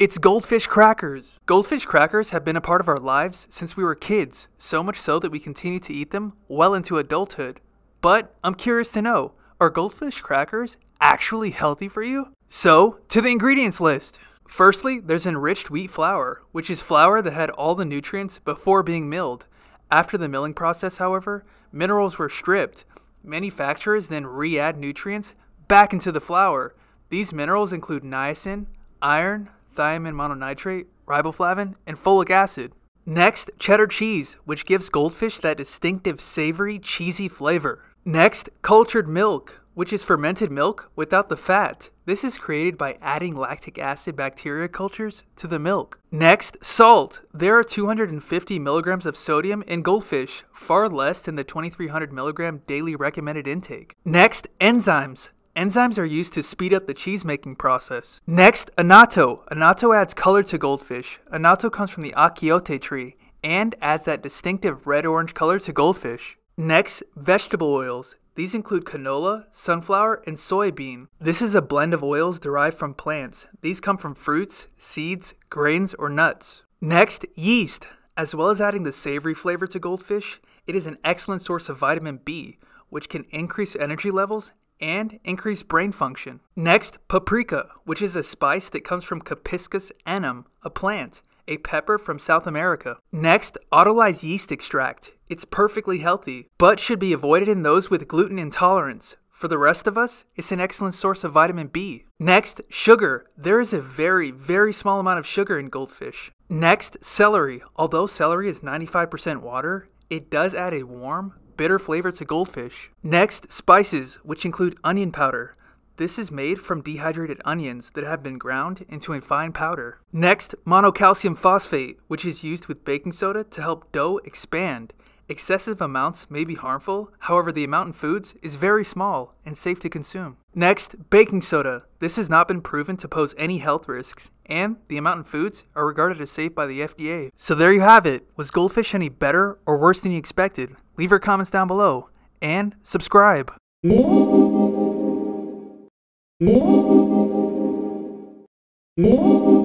It's Goldfish Crackers! Goldfish Crackers have been a part of our lives since we were kids, so much so that we continue to eat them well into adulthood. But I'm curious to know are Goldfish Crackers actually healthy for you? So, to the ingredients list! Firstly, there's enriched wheat flour, which is flour that had all the nutrients before being milled. After the milling process, however, minerals were stripped. Manufacturers then re add nutrients back into the flour. These minerals include niacin, iron, diamine mononitrate, riboflavin, and folic acid. Next, cheddar cheese, which gives goldfish that distinctive savory, cheesy flavor. Next, cultured milk, which is fermented milk without the fat. This is created by adding lactic acid bacteria cultures to the milk. Next, salt. There are 250 milligrams of sodium in goldfish, far less than the 2300 milligram daily recommended intake. Next, enzymes. Enzymes are used to speed up the cheese making process. Next, annatto. Annatto adds color to goldfish. Annatto comes from the achiote tree and adds that distinctive red orange color to goldfish. Next, vegetable oils. These include canola, sunflower, and soybean. This is a blend of oils derived from plants. These come from fruits, seeds, grains, or nuts. Next, yeast. As well as adding the savory flavor to goldfish, it is an excellent source of vitamin B, which can increase energy levels and increase brain function. Next, paprika, which is a spice that comes from Capiscus annum, a plant, a pepper from South America. Next, autolyzed yeast extract. It's perfectly healthy, but should be avoided in those with gluten intolerance. For the rest of us, it's an excellent source of vitamin B. Next, sugar. There is a very, very small amount of sugar in goldfish. Next, celery. Although celery is 95% water, it does add a warm, bitter flavor to goldfish. Next, spices, which include onion powder. This is made from dehydrated onions that have been ground into a fine powder. Next, monocalcium phosphate, which is used with baking soda to help dough expand Excessive amounts may be harmful, however, the amount in foods is very small and safe to consume. Next, baking soda. This has not been proven to pose any health risks, and the amount in foods are regarded as safe by the FDA. So there you have it. Was Goldfish any better or worse than you expected? Leave your comments down below and subscribe.